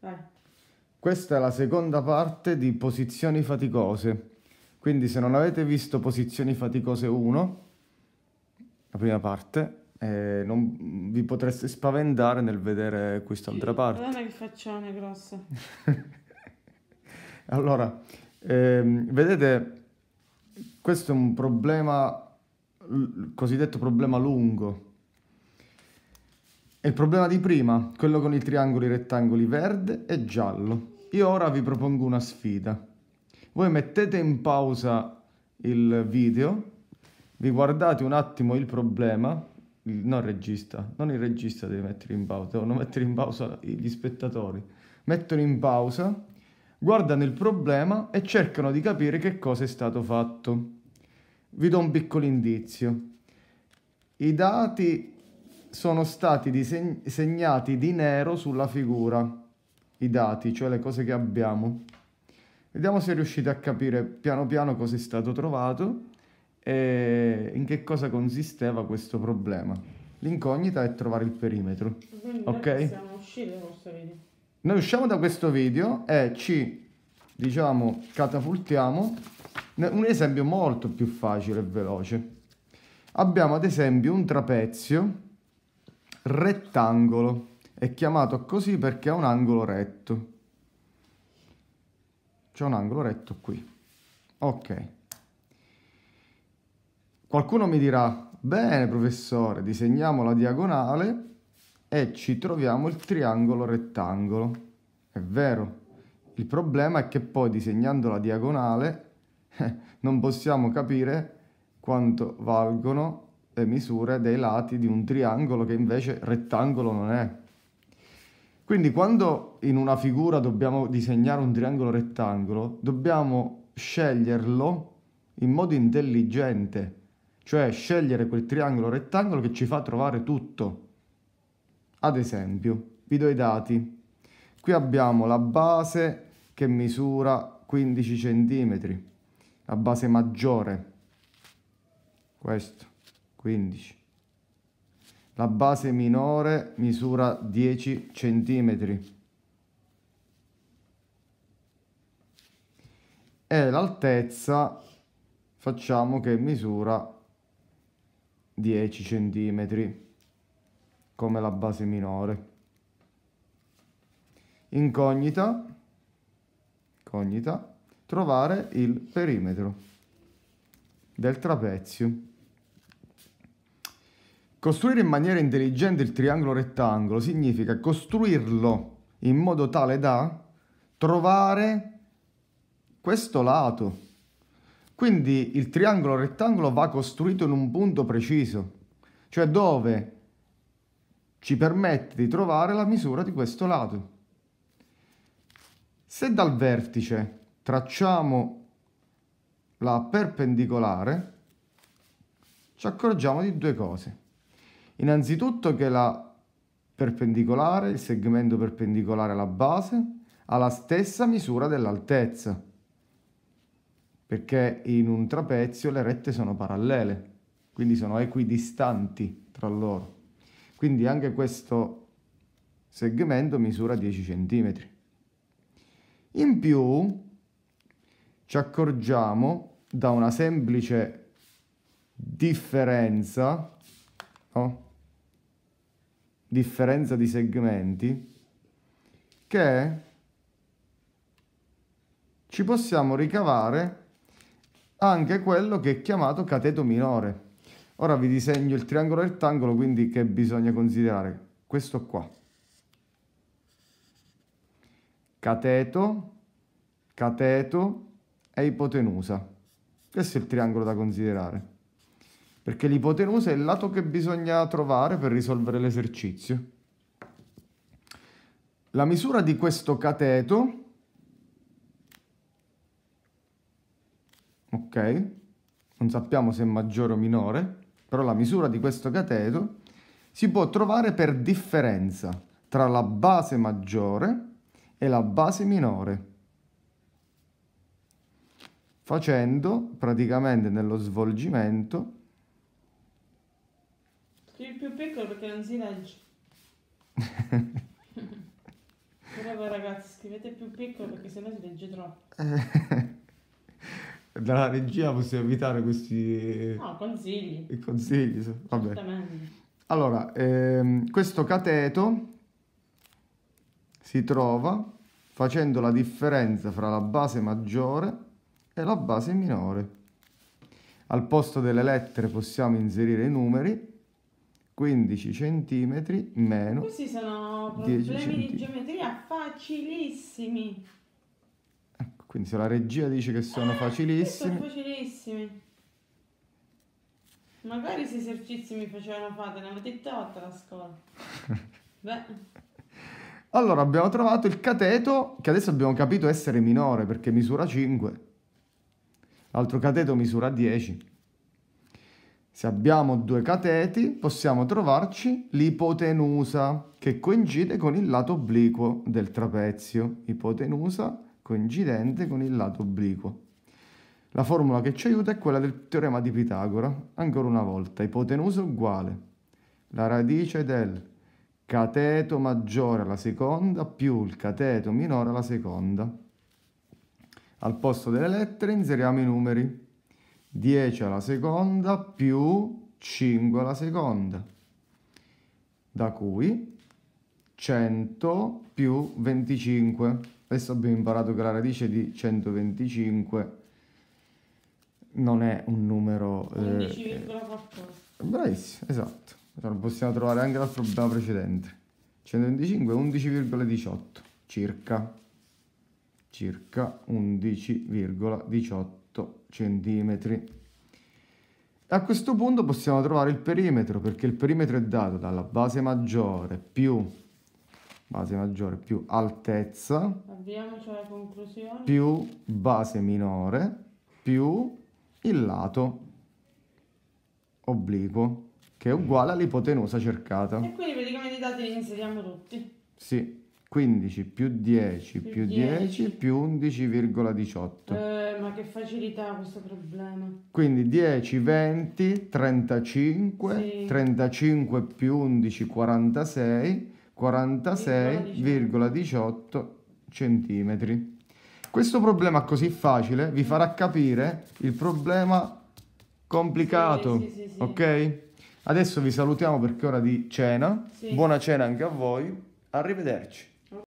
Vai. Questa è la seconda parte di posizioni faticose. Quindi se non avete visto posizioni faticose 1, la prima parte, eh, non vi potreste spaventare nel vedere quest'altra parte. Guarda che faccione grosse. allora, ehm, vedete, questo è un problema, il cosiddetto problema lungo il problema di prima, quello con i triangoli rettangoli verde e giallo. Io ora vi propongo una sfida. Voi mettete in pausa il video, vi guardate un attimo il problema, non il regista, non il regista deve mettere in pausa, devono mettere in pausa gli spettatori. Mettono in pausa, guardano il problema e cercano di capire che cosa è stato fatto. Vi do un piccolo indizio. I dati sono stati diseg- segnati di nero sulla figura i dati, cioè le cose che abbiamo. Vediamo se riuscite a capire piano piano cosa è stato trovato e in che cosa consisteva questo problema. L'incognita è trovare il perimetro. Quindi ok? Noi usciamo da questo video e ci, diciamo, catapultiamo un esempio molto più facile e veloce. Abbiamo ad esempio un trapezio rettangolo. È chiamato così perché ha un angolo retto. C'è un angolo retto qui. Ok. Qualcuno mi dirà, bene professore, disegniamo la diagonale e ci troviamo il triangolo rettangolo. È vero. Il problema è che poi disegnando la diagonale non possiamo capire quanto valgono le misure dei lati di un triangolo che invece rettangolo non è. Quindi quando in una figura dobbiamo disegnare un triangolo rettangolo, dobbiamo sceglierlo in modo intelligente, cioè scegliere quel triangolo rettangolo che ci fa trovare tutto. Ad esempio, vi do i dati. Qui abbiamo la base che misura 15 cm, la base maggiore, questo. 15. La base minore misura 10 cm. E l'altezza facciamo che misura 10 cm come la base minore. Incognita, incognita, trovare il perimetro del trapezio. Costruire in maniera intelligente il triangolo rettangolo significa costruirlo in modo tale da trovare questo lato. Quindi il triangolo rettangolo va costruito in un punto preciso, cioè dove ci permette di trovare la misura di questo lato. Se dal vertice tracciamo la perpendicolare, ci accorgiamo di due cose. Innanzitutto che la perpendicolare, il segmento perpendicolare alla base, ha la stessa misura dell'altezza, perché in un trapezio le rette sono parallele, quindi sono equidistanti tra loro. Quindi anche questo segmento misura 10 cm. In più ci accorgiamo da una semplice differenza no? differenza di segmenti che ci possiamo ricavare anche quello che è chiamato cateto minore. Ora vi disegno il triangolo rettangolo, quindi che bisogna considerare? Questo qua. Cateto, cateto e ipotenusa. Questo è il triangolo da considerare perché l'ipotenusa è il lato che bisogna trovare per risolvere l'esercizio. La misura di questo cateto, ok, non sappiamo se è maggiore o minore, però la misura di questo cateto si può trovare per differenza tra la base maggiore e la base minore, facendo praticamente nello svolgimento piccolo perché non si legge. Però ragazzi, scrivete più piccolo perché sennò si legge troppo. Eh, dalla regia possiamo evitare questi... No, consigli. Consigli, vabbè. Certamente. Allora, ehm, questo cateto si trova facendo la differenza fra la base maggiore e la base minore. Al posto delle lettere possiamo inserire i numeri 15 cm meno Questi sono problemi di geometria facilissimi. Ecco, quindi se la regia dice che sono ah, facilissimi... Sono facilissimi. Magari questi esercizi mi facevano fare detto TikTok la scuola. Beh. Allora abbiamo trovato il cateto che adesso abbiamo capito essere minore perché misura 5. L'altro cateto misura 10. Se abbiamo due cateti possiamo trovarci l'ipotenusa che coincide con il lato obliquo del trapezio, ipotenusa coincidente con il lato obliquo. La formula che ci aiuta è quella del teorema di Pitagora, ancora una volta, ipotenusa uguale la radice del cateto maggiore alla seconda più il cateto minore alla seconda. Al posto delle lettere inseriamo i numeri. 10 alla seconda più 5 alla seconda, da cui 100 più 25. Adesso abbiamo imparato che la radice di 125 non è un numero... 11,4. Eh, bravissimo, esatto. Lo cioè, possiamo trovare anche dal problema precedente. 125 è 11,18 circa circa 11,18 cm. A questo punto possiamo trovare il perimetro perché il perimetro è dato dalla base maggiore più base maggiore più altezza cioè, più base minore più il lato obliquo che è uguale all'ipotenusa cercata. E quindi praticamente i dati li inseriamo tutti. Sì. 15 più 10 più, più 10. 10 più 11,18. Eh, ma che facilità questo problema. Quindi 10, 20, 35, sì. 35 più 11, 46, 46,18 centimetri. Questo problema così facile vi farà capire il problema complicato, sì, sì, ok? Adesso vi salutiamo perché è ora di cena. Buona cena anche a voi. Arrivederci.